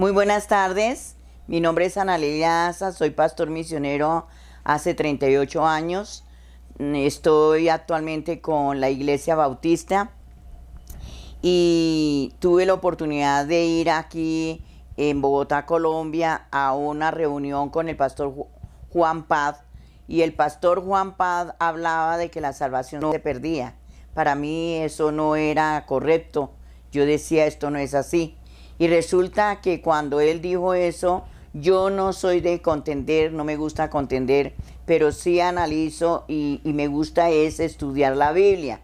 Muy buenas tardes, mi nombre es Ana Asa, soy pastor misionero hace 38 años. Estoy actualmente con la Iglesia Bautista y tuve la oportunidad de ir aquí en Bogotá, Colombia, a una reunión con el pastor Juan Paz. Y el pastor Juan Paz hablaba de que la salvación no se perdía. Para mí eso no era correcto. Yo decía, esto no es así y resulta que cuando él dijo eso, yo no soy de contender, no me gusta contender, pero sí analizo y, me gusta es estudiar la Biblia.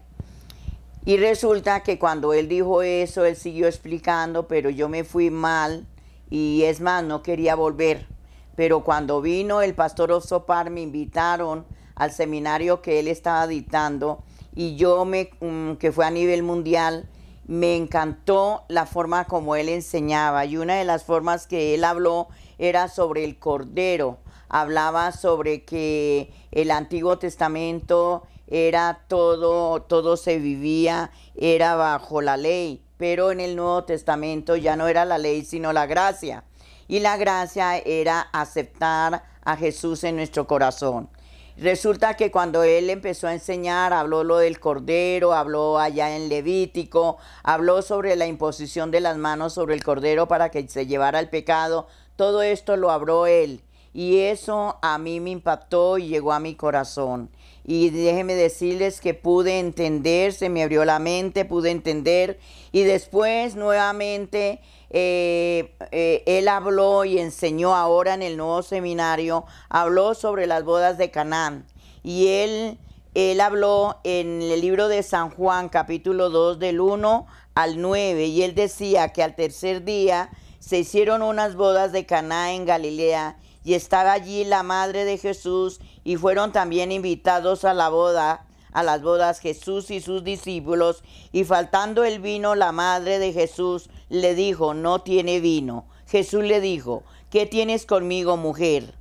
Y resulta que cuando él dijo eso, él siguió explicando, pero yo me fui mal y es más, no quería volver. Pero cuando vino el pastor Osopar, me invitaron al seminario que él estaba dictando y yo me, mm, que fue a nivel mundial, me encantó la forma como él enseñaba y una de las formas que él habló era sobre el cordero. Hablaba sobre que el Antiguo Testamento era todo, todo se vivía, era bajo la ley, pero en el Nuevo Testamento ya no era la ley, sino la gracia. Y la gracia era aceptar a Jesús en nuestro corazón. Resulta que cuando él empezó a enseñar, habló lo del cordero, habló allá en Levítico, habló sobre la imposición de las manos sobre el cordero para que se llevara el pecado. Todo esto lo habló él. Y eso a mí me impactó y llegó a mi corazón. Y déjenme decirles que pude entender, se me abrió la mente, pude entender. Y después nuevamente eh, eh, él habló y enseñó ahora en el nuevo seminario, habló sobre las bodas de Canaán. Y él, él habló en el libro de San Juan, capítulo 2, del 1 al 9. Y él decía que al tercer día se hicieron unas bodas de Canaán en Galilea. Y estaba allí la madre de Jesús y fueron también invitados a la boda a las bodas Jesús y sus discípulos, y faltando el vino, la madre de Jesús le dijo, no tiene vino. Jesús le dijo, ¿qué tienes conmigo, mujer?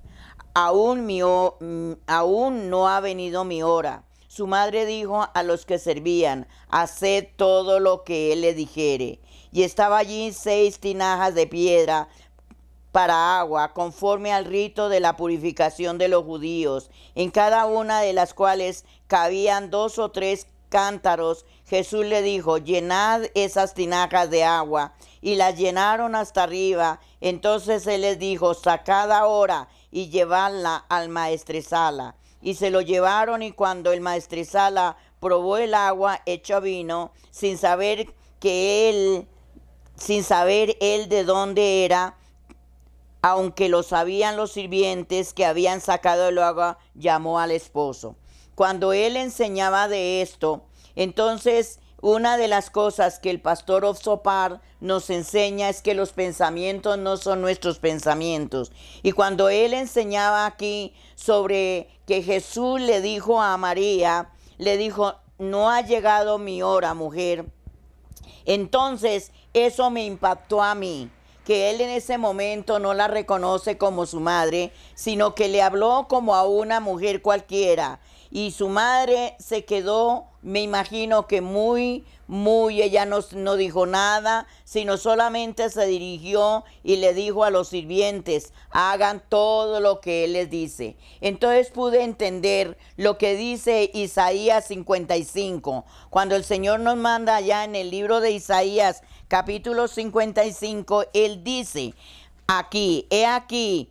Aún, mi mm, aún no ha venido mi hora. Su madre dijo a los que servían, haced todo lo que él le dijere. Y estaba allí seis tinajas de piedra para agua, conforme al rito de la purificación de los judíos, en cada una de las cuales cabían dos o tres cántaros, Jesús le dijo, llenad esas tinajas de agua, y las llenaron hasta arriba. Entonces él les dijo, sacad ahora y llevadla al maestresala. Y se lo llevaron y cuando el maestresala probó el agua hecho vino, sin saber que él, sin saber él de dónde era, aunque lo sabían los sirvientes que habían sacado el agua, llamó al esposo. Cuando él enseñaba de esto, entonces una de las cosas que el pastor Ofsopar nos enseña es que los pensamientos no son nuestros pensamientos. Y cuando él enseñaba aquí sobre que Jesús le dijo a María, le dijo, no ha llegado mi hora, mujer. Entonces eso me impactó a mí que él en ese momento no la reconoce como su madre, sino que le habló como a una mujer cualquiera y su madre se quedó, me imagino que muy, muy, ella no, no, dijo nada, sino solamente se dirigió y le dijo a los sirvientes, hagan todo lo que él les dice. Entonces pude entender lo que dice Isaías 55, cuando el Señor nos manda allá en el libro de Isaías capítulo 55, él dice, aquí, he aquí,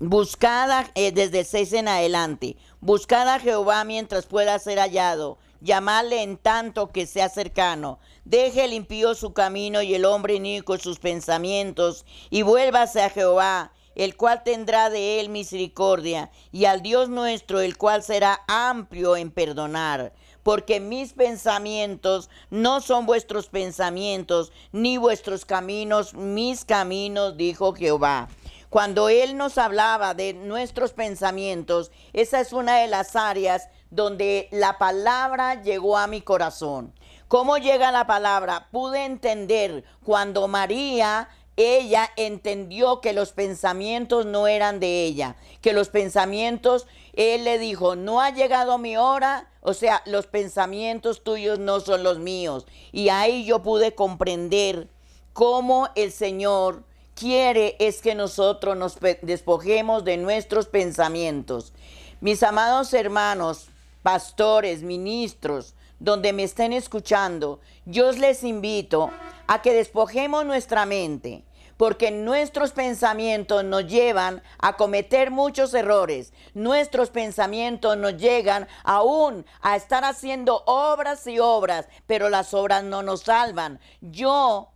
Buscad eh, desde seis en adelante. Buscad a Jehová mientras pueda ser hallado. Llamadle en tanto que sea cercano. Deje el impío su camino y el hombre inico sus pensamientos, y vuélvase a Jehová, el cual tendrá de él misericordia, y al Dios nuestro, el cual será amplio en perdonar. Porque mis pensamientos no son vuestros pensamientos, ni vuestros caminos mis caminos, dijo Jehová. Cuando Él nos hablaba de nuestros pensamientos, esa es una de las áreas donde la palabra llegó a mi corazón. ¿Cómo llega la palabra? Pude entender cuando María ella entendió que los pensamientos no eran de ella, que los pensamientos, él le dijo, no ha llegado mi hora, o sea, los pensamientos tuyos no son los míos. Y ahí yo pude comprender cómo el Señor quiere es que nosotros nos despojemos de nuestros pensamientos. Mis amados hermanos, pastores, ministros, donde me estén escuchando, yo les invito a que despojemos nuestra mente, porque nuestros pensamientos nos llevan a cometer muchos errores. Nuestros pensamientos nos llegan aún a estar haciendo obras y obras, pero las obras no nos salvan. Yo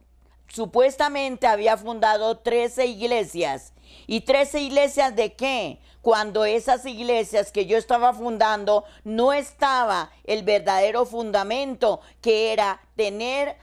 supuestamente había fundado 13 iglesias. ¿Y 13 iglesias de qué? Cuando esas iglesias que yo estaba fundando no estaba el verdadero fundamento que era tener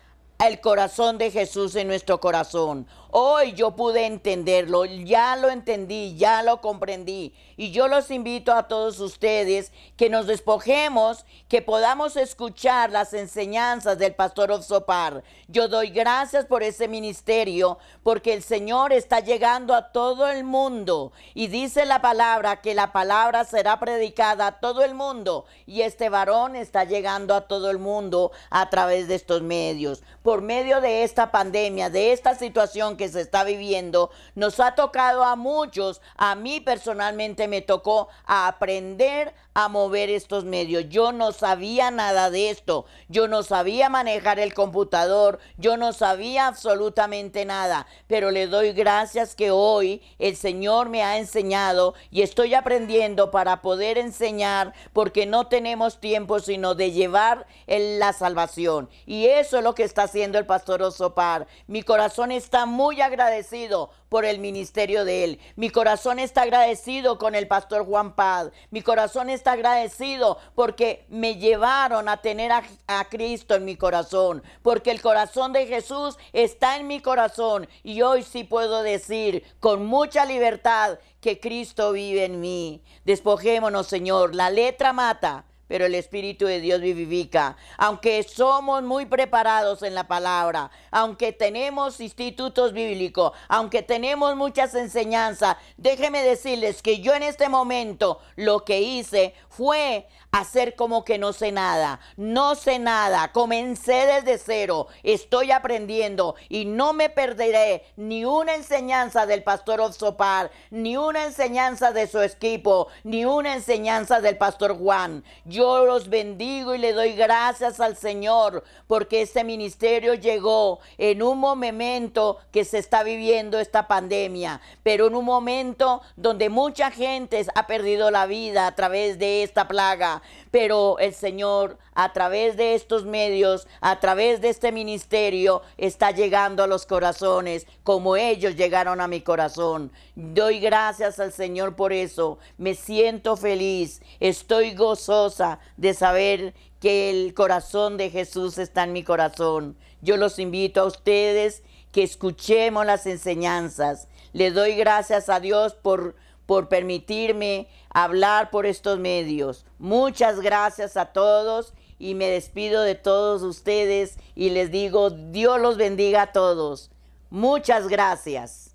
el corazón de Jesús en nuestro corazón. Hoy yo pude entenderlo, ya lo entendí, ya lo comprendí. Y yo los invito a todos ustedes que nos despojemos, que podamos escuchar las enseñanzas del pastor Ofsopar. Yo doy gracias por ese ministerio, porque el Señor está llegando a todo el mundo. Y dice la palabra que la palabra será predicada a todo el mundo. Y este varón está llegando a todo el mundo a través de estos medios. Por medio de esta pandemia, de esta situación que se está viviendo, nos ha tocado a muchos, a mí personalmente me tocó aprender mover estos medios. Yo no sabía nada de esto. Yo no sabía manejar el computador. Yo no sabía absolutamente nada. Pero le doy gracias que hoy el Señor me ha enseñado y estoy aprendiendo para poder enseñar porque no tenemos tiempo sino de llevar la salvación. Y eso es lo que está haciendo el pastor Osopar. Mi corazón está muy agradecido por el ministerio de él. Mi corazón está agradecido con el pastor Juan Paz. Mi corazón está agradecido porque me llevaron a tener a, Cristo en mi corazón, porque el corazón de Jesús está en mi corazón y hoy sí puedo decir con mucha libertad que Cristo vive en mí. Despojémonos, Señor, la letra mata, pero el Espíritu de Dios vivifica. Aunque somos muy preparados en la palabra, aunque tenemos institutos bíblicos, aunque tenemos muchas enseñanzas, déjeme decirles que yo en este momento lo que hice fue hacer como que no sé nada, no sé nada, comencé desde cero, estoy aprendiendo y no me perderé ni una enseñanza del pastor Ozopar, ni una enseñanza de su equipo, ni una enseñanza del pastor Juan yo los bendigo y le doy gracias al Señor porque este ministerio llegó en un momento que se está viviendo esta pandemia, pero en un momento donde mucha gente ha perdido la vida a través de esta plaga. Pero el Señor a través de estos medios, a través de este ministerio, está llegando a los corazones como ellos llegaron a mi corazón. Doy gracias al Señor por eso. Me siento feliz, estoy gozosa de saber que el corazón de Jesús está en mi corazón. Yo los invito a ustedes que escuchemos las enseñanzas. Le doy gracias a Dios por, por permitirme hablar por estos medios. Muchas gracias a todos y me despido de todos ustedes y les digo, Dios los bendiga a todos. Muchas gracias.